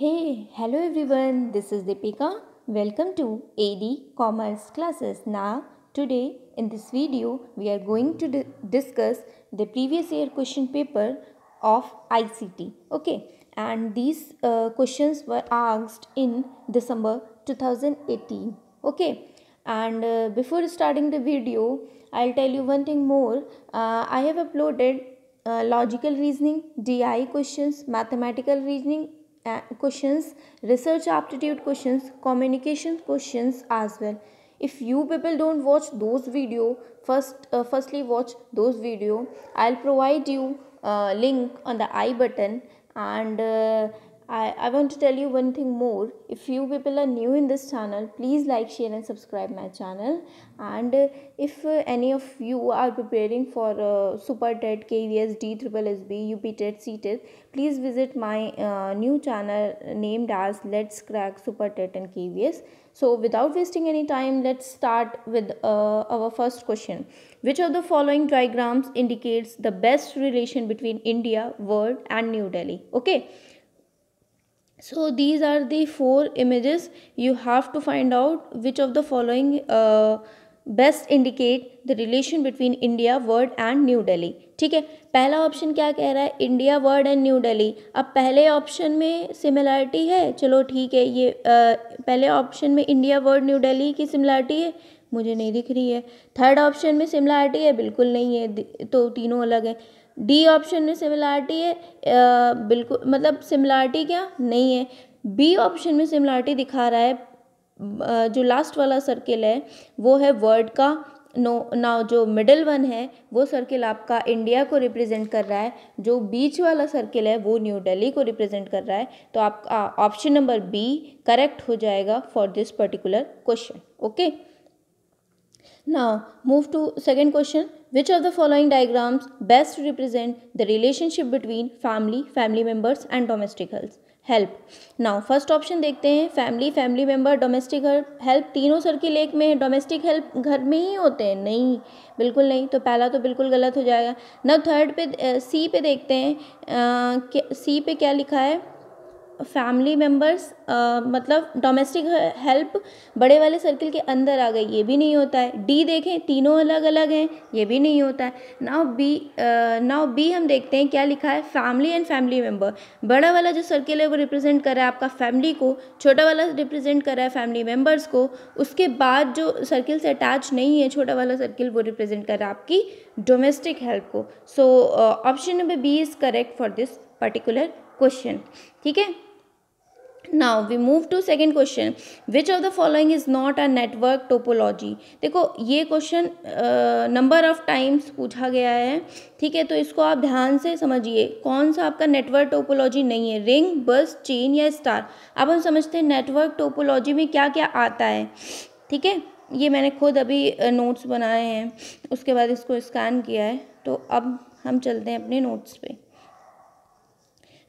Hey, hello everyone, this is Deepika. Welcome to AD Commerce classes. Now, today in this video, we are going to discuss the previous year question paper of ICT. Okay, and these uh, questions were asked in December 2018. Okay, and uh, before starting the video, I'll tell you one thing more. Uh, I have uploaded uh, logical reasoning, DI questions, mathematical reasoning questions, research aptitude questions, communication questions as well. If you people don't watch those video, first uh, firstly watch those video. I'll provide you a uh, link on the i button and uh, I, I want to tell you one thing more. If you people are new in this channel, please like, share and subscribe my channel. And uh, if uh, any of you are preparing for uh, Super TET, KVS, D, Triple SB, UP TET, CTET, please visit my uh, new channel named as Let's Crack Super TET and KVS. So without wasting any time, let's start with uh, our first question. Which of the following diagrams indicates the best relation between India, world and New Delhi? Okay. so these are the four images you have to find out which of the following uh, best indicate the relation between India word and New Delhi ठीक है पहला option क्या कह रहा है India world and New Delhi अब पहले option में सिमिलैरिटी है चलो ठीक है ये आ, uh, पहले ऑप्शन में इंडिया वर्ड न्यू दिल्ली की सिमिलैरिटी है मुझे नहीं दिख रही है थर्ड ऑप्शन में सिमिलैरिटी है बिल्कुल नहीं है तो तीनों अलग है डी ऑप्शन में सिमिलारिटी है बिल्कुल मतलब सिमिलारिटी क्या नहीं है बी ऑप्शन में सिमिलारिटी दिखा रहा है जो लास्ट वाला सर्किल है वो है वर्ल्ड का नो नाउ जो मिडल वन है वो सर्किल आपका इंडिया को रिप्रेजेंट कर रहा है जो बीच वाला सर्किल है वो न्यू दिल्ली को रिप्रेजेंट कर रहा है तो आपका ऑप्शन नंबर बी करेक्ट हो जाएगा for this particular question okay Now move to second question. Which of the following diagrams best represent the relationship between family, family members and domestic help? Help now first option देखते हैं family family member domestic help तीनों circle एक में domestic help घर में ही होते हैं नहीं बिल्कुल नहीं तो पहला तो बिल्कुल गलत हो जाएगा ना थर्ड पे सी पे देखते हैं c पे क्या लिखा है फैमिली मेम्बर्स मतलब डोमेस्टिक हेल्प बड़े वाले सर्किल के अंदर आ गई ये भी नहीं होता है डी देखें तीनों अलग अलग हैं ये भी नहीं होता है नाउ बी नाउ बी हम देखते हैं क्या लिखा है फैमिली एंड फैमिली मेम्बर बड़ा वाला जो सर्किल है वो रिप्रेजेंट कर रहा है आपका फैमिली को छोटा वाला रिप्रेजेंट कर रहा है फैमिली मेम्बर्स को उसके बाद जो सर्किल से अटैच नहीं है छोटा वाला सर्किल वो रिप्रेजेंट कर रहा है आपकी डोमेस्टिक हेल्प को so option number B is correct for this particular question ठीक है now we move to second question which of the following is not a network topology देखो ये क्वेश्चन नंबर ऑफ टाइम्स पूछा गया है ठीक है तो इसको आप ध्यान से समझिए कौन सा आपका नेटवर्क टोपोलॉजी नहीं है रिंग बस चेन या स्टार अब हम समझते हैं नेटवर्क टोपोलॉजी में क्या क्या आता है ठीक है ये मैंने खुद अभी नोट्स uh, बनाए हैं उसके बाद इसको स्कैन किया है तो अब हम चलते हैं अपने नोट्स पे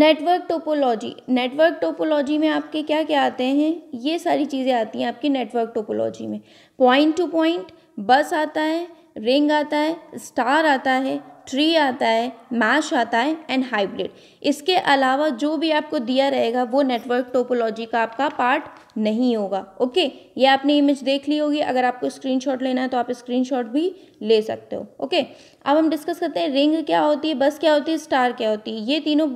नेटवर्क टोपोलॉजी नेटवर्क टोपोलॉजी में आपके क्या क्या आते हैं ये सारी चीज़ें आती हैं आपकी नेटवर्क टोपोलॉजी में पॉइंट टू पॉइंट बस आता है रिंग आता है स्टार आता है ट्री आता है मैश आता है एंड हाइब्रिड इसके अलावा जो भी आपको दिया रहेगा वो नेटवर्क टोपोलॉजी का आपका पार्ट नहीं होगा ओके ये आपने इमेज देख ली होगी अगर आपको स्क्रीनशॉट लेना है तो आप स्क्रीनशॉट भी ले सकते हो ओके अब हम डिस्कस करते हैं रिंग क्या होती है बस क्या होती है स्टार क्या होती है ये तीनों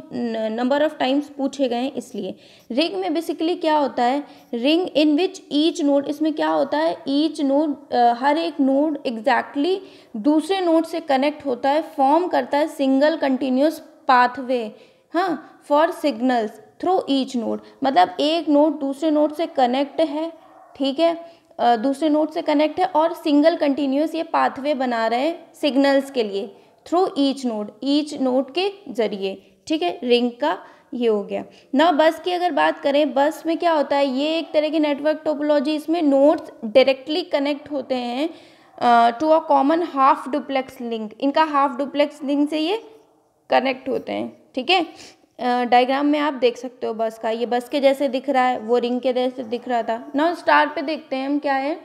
नंबर ऑफ टाइम्स पूछे गए हैं इसलिए रिंग में बेसिकली क्या होता है ring in which each node इसमें क्या होता है ईच नोड हर एक नोड एग्जैक्टली exactly दूसरे नोड से कनेक्ट होता है फॉर्म करता है सिंगल कंटिन्यूस पाथवे हाँ for signals through each node मतलब एक नोड दूसरे नोड से कनेक्ट है ठीक है दूसरे नोड से कनेक्ट है और सिंगल कंटिन्यूस ये पाथवे बना रहे हैं सिग्नल्स के लिए through each node each node के जरिए ठीक है रिंग का ये हो गया ना बस की अगर बात करें बस में क्या होता है ये एक तरह की नेटवर्क टोपोलॉजी इसमें नोड्स डायरेक्टली कनेक्ट होते हैं to a common half duplex link इनका हाफ डुप्लेक्स लिंक से ये कनेक्ट होते हैं ठीक है डायग्राम में आप देख सकते हो बस का ये बस के जैसे दिख रहा है वो रिंग के जैसे दिख रहा था ना स्टार पे देखते हैं हम क्या है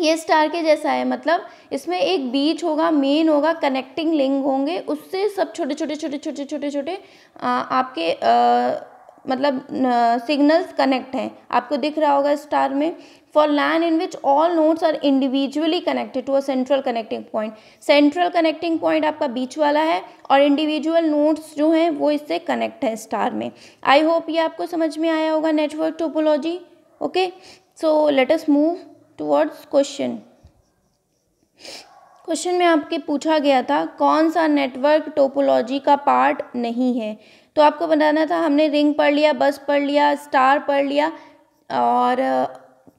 ये स्टार के जैसा है मतलब इसमें एक बीच होगा मेन होगा कनेक्टिंग लिंक होंगे उससे सब छोटे छोटे छोटे छोटे छोटे छोटे आपके आ, मतलब सिग्नल्स कनेक्ट हैं आपको दिख रहा होगा स्टार में for LAN in which all nodes are individually connected to a central connecting point central connecting point आपका बीच वाला है और इंडिविजुअल नोट्स जो हैं वो इससे कनेक्ट है स्टार में आई होप ये आपको समझ में आया होगा network topology okay so let's move towards question question में आपके पूछा गया था कौन सा नेटवर्क टोपोलॉजी का पार्ट नहीं है तो आपको बनाना था हमने रिंग पढ़ लिया बस पढ़ लिया स्टार पढ़ लिया और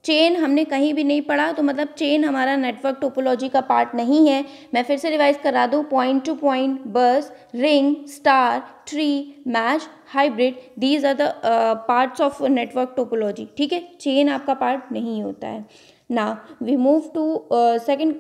चेन हमने कहीं भी नहीं पढ़ा तो मतलब चेन हमारा नेटवर्क टोपोलॉजी का पार्ट नहीं है मैं फिर से रिवाइज करा दूँ point to point bus ring star tree mesh hybrid these are the parts of network topology ठीक है चेन आपका पार्ट नहीं होता है ना we move to second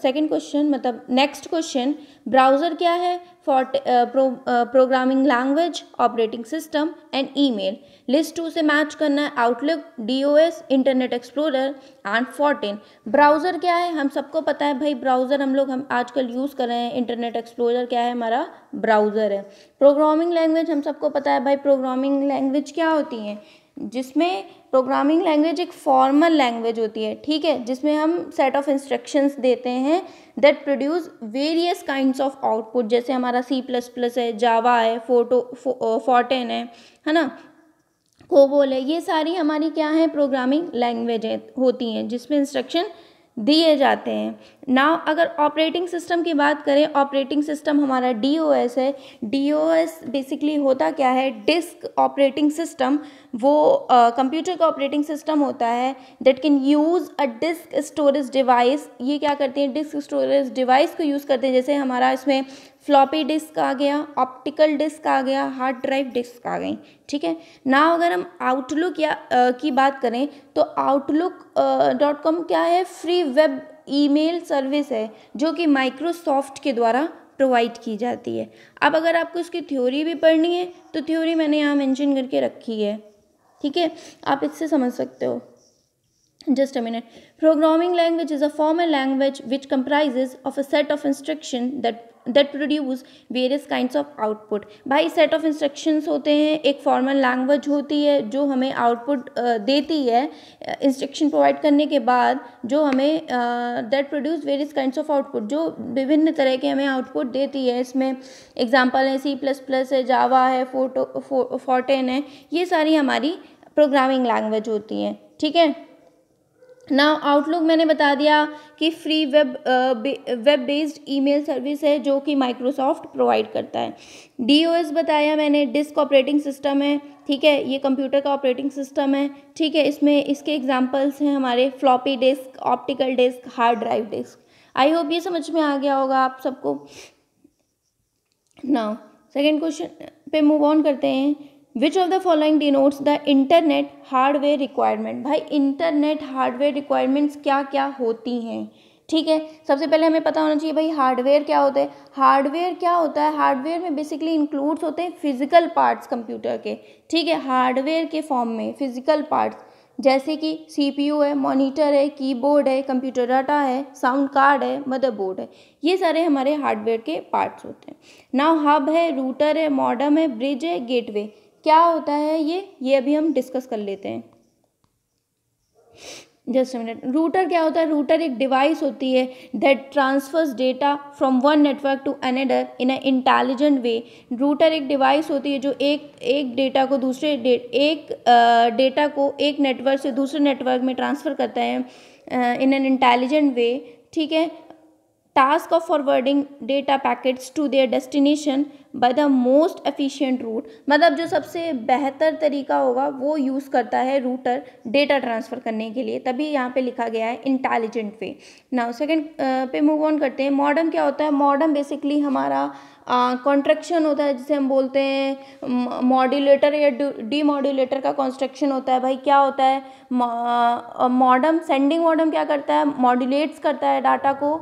second question मतलब नेक्स्ट क्वेश्चन ब्राउजर क्या है for programming language operating system and email list two से मैच करना है Outlook D O S internet explorer and Fortran browser क्या है हम सबको पता है भाई ब्राउजर हम लोग हम आजकल यूज़ कर रहे हैं इंटरनेट एक्सप्लोरर क्या है हमारा ब्राउजर है प्रोग्रामिंग लैंग्वेज हम सबको पता है भाई प्रोग्रामिंग लैंग्वेज क्या होती हैं जिसमें प्रोग्रामिंग लैंग्वेज एक फॉर्मल लैंग्वेज होती है ठीक है जिसमें हम सेट ऑफ इंस्ट्रक्शंस देते हैं that produce various kinds of output जैसे हमारा सी प्लस प्लस है जावा है फोटो फोटेन है है ना कोबोल है ये सारी हमारी क्या है प्रोग्रामिंग लैंग्वेज होती हैं जिसमें इंस्ट्रक्शन दिए जाते हैं ना अगर ऑपरेटिंग सिस्टम की बात करें ऑपरेटिंग सिस्टम हमारा डी ओ एस है डी ओ एस बेसिकली होता क्या है डिस्क ऑपरेटिंग सिस्टम वो कंप्यूटर का ऑपरेटिंग सिस्टम होता है that can use a disk storage device ये क्या करते हैं डिस्क स्टोरेज डिवाइस को यूज़ करते हैं जैसे हमारा इसमें फ्लॉपी डिस्क आ गया ऑप्टिकल डिस्क आ गया हार्ड ड्राइव डिस्क आ गई ठीक है ना अगर हम आउटलुक या आ, की बात करें तो आउटलुक डॉट कॉम क्या है फ्री वेब ईमेल सर्विस है जो कि माइक्रोसॉफ्ट के द्वारा प्रोवाइड की जाती है अब अगर आपको इसकी थ्योरी भी पढ़नी है तो थ्योरी मैंने यहाँ मेंशन करके रखी है ठीक है आप इससे समझ सकते हो just a minute programming language is a formal language which comprises of a set of instruction that that produce various kinds of output भाई set of instructions होते हैं एक formal language होती है जो हमें output देती है instruction provide करने के बाद जो हमें that produce various kinds of output जो विभिन्न तरह के हमें output देती है इसमें example है C++ है Java है फोटो फोर्टेन है ये सारी हमारी programming language होती हैं ठीक है ना आउटलुक मैंने बता दिया कि free web web based email service है जो कि माइक्रोसॉफ्ट प्रोवाइड करता है डीओएस बताया मैंने डिस्क ऑपरेटिंग सिस्टम है ठीक है ये कंप्यूटर का ऑपरेटिंग सिस्टम है ठीक है इसमें इसके एग्जांपल्स हैं हमारे floppy disk optical disk hard drive disk I hope ये समझ में आ गया होगा आप सबको ना सेकेंड क्वेश्चन पे मूव ऑन करते हैं which of the following denotes the internet hardware requirement भाई इंटरनेट हार्डवेयर रिक्वायरमेंट्स क्या क्या होती हैं ठीक है सबसे पहले हमें पता होना चाहिए भाई हार्डवेयर क्या होता है हार्डवेयर क्या होता है हार्डवेयर में बेसिकली इंक्लूड्स होते हैं फिजिकल पार्ट्स कंप्यूटर के ठीक है हार्डवेयर के फॉर्म में फिजिकल पार्ट्स जैसे कि सीपीयू है मॉनिटर है कीबोर्ड है कंप्यूटर डाटा है साउंड कार्ड है मदरबोर्ड है ये सारे हमारे हार्डवेयर के पार्ट्स होते हैं नाउ हब है रूटर है मॉडम है ब्रिज है गेटवे क्या होता है ये ये अभी हम डिस्कस कर लेते हैं जस्ट मिनट रूटर क्या होता है रूटर एक डिवाइस होती है that transfers data from one network to another in a intelligent way router एक डिवाइस होती है जो एक एक डेटा को दूसरे डे, एक डेटा uh, को एक नेटवर्क से दूसरे नेटवर्क में ट्रांसफ़र करता है इन एन इंटेलिजेंट वे ठीक है task of forwarding data packets to their destination by the most efficient route मतलब जो सबसे बेहतर तरीका होगा वो यूज़ करता है रूटर डेटा ट्रांसफ़र करने के लिए तभी यहाँ पे लिखा गया है इंटेलिजेंट वे नाउ सेकंड पे मूव ऑन करते हैं मॉडर्न क्या होता है मॉडर्न बेसिकली हमारा कॉन्ट्रक्शन uh, होता है जिसे हम बोलते हैं मॉड्यूलेटर या डी मॉड्यूलेटर का कंस्ट्रक्शन होता है भाई क्या होता है मॉडम सेंडिंग मॉडम क्या करता है मॉड्यूलेट्स करता है डाटा को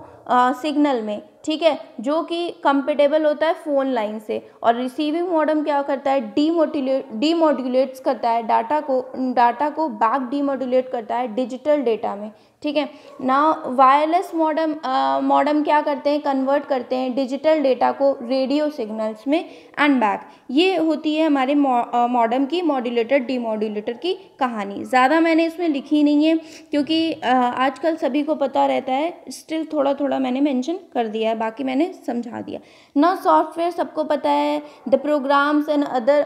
सिग्नल में ठीक है जो कि कंपेटेबल होता है फ़ोन लाइन से और रिसीविंग मॉडम क्या करता है डी मोटिलेट करता है डाटा को डाटा को बैक डी करता है डिजिटल डेटा में ठीक है ना वायरलेस मॉडम मॉडम क्या करते हैं कन्वर्ट करते हैं डिजिटल डेटा को रेडियो सिग्नल्स में एंड बैक ये होती है हमारे मॉडम की मॉड्यूलेटर डीमोड्यूलेटर की कहानी ज़्यादा मैंने इसमें लिखी नहीं है क्योंकि आजकल सभी को पता रहता है स्टिल थोड़ा थोड़ा मैंने मैंशन कर दिया है बाकी मैंने समझा दिया ना सॉफ्टवेयर सबको पता है the programs and other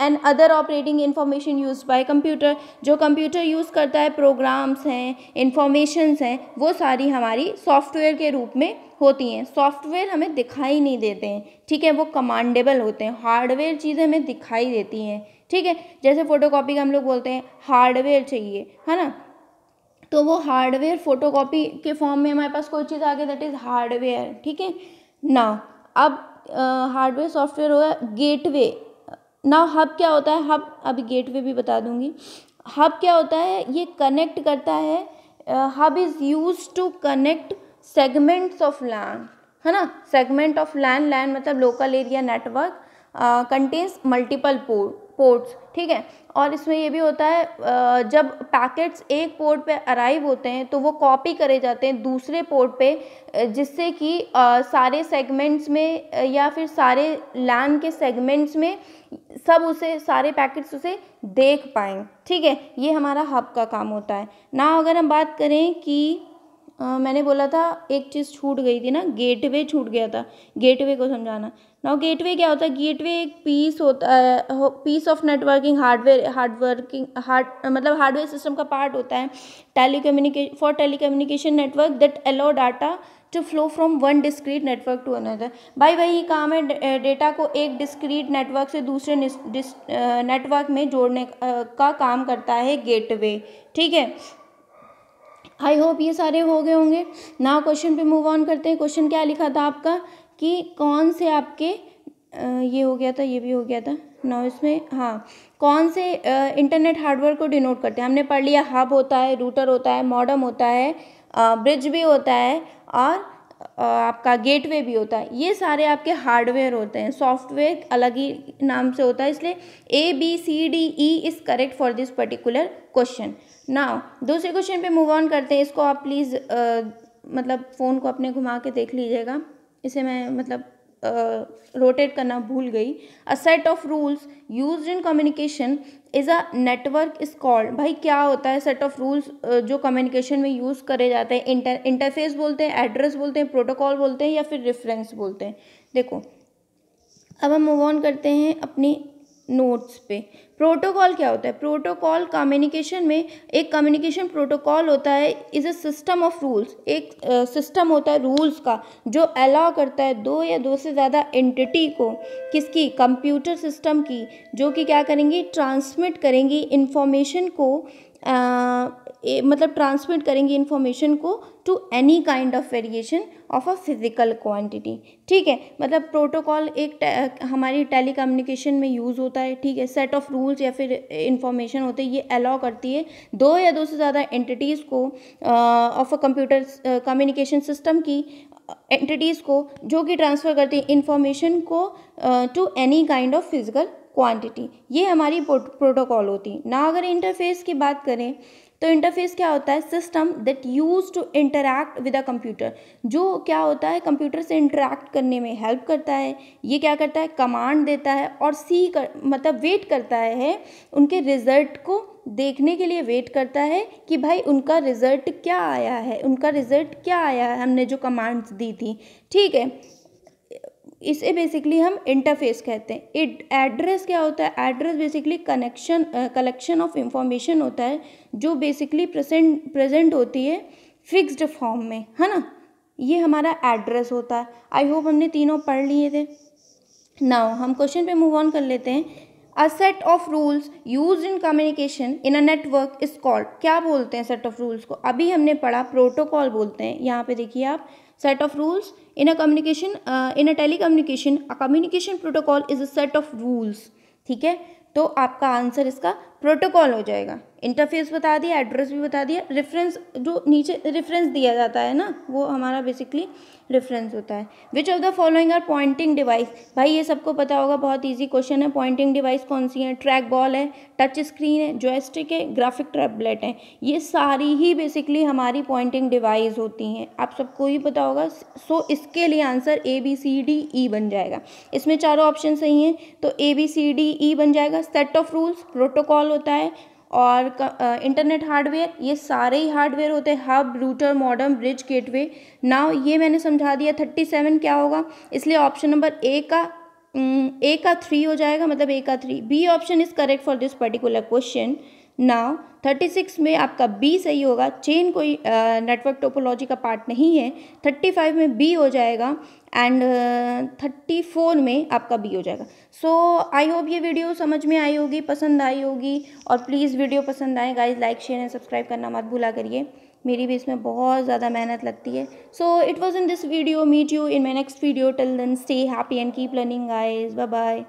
and other operating information use by computer जो कंप्यूटर यूज़ करता है प्रोग्राम्स हैं इन्फॉर्मेशंस हैं वो सारी हमारी सॉफ्टवेयर के रूप में होती हैं सॉफ्टवेयर हमें दिखाई नहीं देते हैं ठीक है वो कमांडेबल होते हैं हार्डवेयर चीज़ें हमें दिखाई देती हैं ठीक है जैसे फ़ोटोकॉपी का हम लोग बोलते हैं हार्डवेयर चाहिए है ना तो वो हार्डवेयर फोटोकॉपी के फॉर्म में हमारे पास कोई चीज़ आ गई दैट इज़ हार्डवेयर ठीक है ना अब हार्डवेयर सॉफ्टवेयर होगा गेटवे ना हब क्या होता है हब अभी गेटवे भी बता दूंगी हब क्या होता है ये कनेक्ट करता है hub is use to connect segments of land है ना सेगमेंट ऑफ लैंड लैंड मतलब local area network contains multiple port ports ठीक है और इसमें ये भी होता है जब पैकेट्स एक पोर्ट पे अराइव होते हैं तो वो कॉपी करे जाते हैं दूसरे पोर्ट पे जिससे कि सारे सेगमेंट्स में या फिर सारे लैन के सेगमेंट्स में सब उसे सारे पैकेट्स उसे देख पाएँ ठीक है ये हमारा हब का काम होता है ना अगर हम बात करें कि आ, मैंने बोला था एक चीज़ छूट गई थी ना गेटवे छूट गया था गेटवे को समझाना ना गेटवे क्या होता है गेटवे एक पीस होता है piece of networking hardware hardworking hard मतलब हार्डवेयर सिस्टम का पार्ट होता है telecommunication for telecommunication network that allow data to flow from one discrete network to another भाई वही काम है डेटा को एक डिस्क्रीट नेटवर्क से दूसरे नेटवर्क में जोड़ने का काम करता है गेटवे ठीक है आई होप ये सारे हो गए होंगे ना क्वेश्चन पे मूव ऑन करते हैं क्वेश्चन क्या लिखा था आपका कि कौन से आपके ये हो गया था ये भी हो गया था ना इसमें हाँ कौन से इंटरनेट हार्डवेयर को डिनोट करते हैं हमने पढ़ लिया हब होता है रूटर होता है मॉडम होता है ब्रिज भी होता है और आपका गेटवे भी होता है ये सारे आपके हार्डवेयर होते हैं सॉफ्टवेयर अलग ही नाम से होता है इसलिए A B C D E is correct for this particular question now दूसरे क्वेश्चन पे मूव ऑन करते हैं इसको आप प्लीज़ मतलब फ़ोन को अपने घुमा के देख लीजिएगा इसे मैं मतलब रोटेट uh, करना भूल गई a set of rules use in communication is a network is called भाई क्या होता है सेट ऑफ रूल्स जो कम्युनिकेशन में यूज़ करे जाते हैं इंटर इंटरफेस बोलते हैं एड्रेस बोलते हैं प्रोटोकॉल बोलते हैं या फिर रेफरेंस बोलते हैं देखो अब हम मूव ऑन करते हैं अपनी नोट्स पे प्रोटोकॉल क्या होता है प्रोटोकॉल कम्युनिकेशन में एक कम्युनिकेशन प्रोटोकॉल होता है is a system of rules एक सिस्टम uh, होता है रूल्स का जो अलाउ करता है दो या दो से ज़्यादा एंटिटी को किसकी कंप्यूटर सिस्टम की जो कि क्या करेंगी ट्रांसमिट करेंगी इंफॉर्मेशन को uh, ए, मतलब ट्रांसमिट करेंगी इंफॉर्मेशन को to any kind of variation of a physical quantity ठीक है मतलब प्रोटोकॉल एक हमारी टेली कम्युनिकेशन में यूज़ होता है ठीक है सेट ऑफ रूल्स या फिर इंफॉर्मेशन होते हैं ये अलाउ करती है दो या दो से ज़्यादा एंटिटीज़ को of a computer communication system की एंटिटीज़ को जो कि ट्रांसफ़र करती है इंफॉर्मेशन को to any kind of physical quantity ये हमारी प्रोटोकॉल होती है ना अगर इंटरफेस की बात करें तो इंटरफेस क्या होता है system that use to interact with a computer जो क्या होता है कंप्यूटर से इंटरैक्ट करने में हेल्प करता है ये क्या करता है कमांड देता है और सी कर मतलब वेट करता है उनके रिजल्ट को देखने के लिए वेट करता है कि भाई उनका रिज़ल्ट क्या आया है उनका रिज़ल्ट क्या आया है हमने जो कमांड्स दी थी ठीक है इसे बेसिकली हम इंटरफेस कहते हैं एड्रेस क्या होता है address basically connection collection of information होता है जो बेसिकली प्रेजेंट प्रेजेंट होती है फिक्स्ड फॉर्म में है ना ये हमारा एड्रेस होता है आई होप हमने तीनों पढ़ लिए थे नाउ हम क्वेश्चन पे मूव ऑन कर लेते हैं a set of rules use in communication in a network is called क्या बोलते हैं सेट ऑफ रूल्स को अभी हमने पढ़ा प्रोटोकॉल बोलते हैं यहाँ पे देखिए आप set of rules in a communication uh, in a telecommunication a communication protocol is a set of rules ठीक है तो आपका आंसर इसका प्रोटोकॉल हो जाएगा इंटरफेस बता दिया एड्रेस भी बता दिया रेफरेंस जो नीचे रेफरेंस दिया जाता है ना वो हमारा बेसिकली रेफरेंस होता है which of the following are pointing device भाई ये सबको पता होगा बहुत ईजी क्वेश्चन है पॉइंटिंग डिवाइस कौन सी है ट्रैक बॉल है टच स्क्रीन है जोएस्टिक है ग्राफिक टैबलेट है ये सारी ही बेसिकली हमारी पॉइंटिंग डिवाइस होती हैं आप सबको ही पता होगा सो so, इसके लिए answer A B C D E बन जाएगा इसमें चारों ऑप्शन सही हैं तो ए बी सी डी ई बन जाएगा सेट ऑफ रूल्स प्रोटोकॉल होता है और इंटरनेट हार्डवेयर ये सारे ही हार्डवेयर होते हैं hub router modem bridge gateway now ये मैंने समझा दिया थर्टी सेवन क्या होगा इसलिए ऑप्शन नंबर ए का ए का थ्री हो जाएगा मतलब ए का three B option is correct for this particular question thirty 36 में आपका बी सही होगा चेन कोई नेटवर्क टोपोलॉजी का पार्ट नहीं है 35 में बी हो जाएगा एंड थर्टी फोर में आपका बी हो जाएगा सो आई होप ये वीडियो समझ में आई होगी पसंद आई होगी और प्लीज़ वीडियो पसंद आए guys like share and subscribe करना मत भूला करिए मेरी भी इसमें बहुत ज़्यादा मेहनत लगती है so it was in this video meet you in my next video till then stay happy and keep learning guys bye bye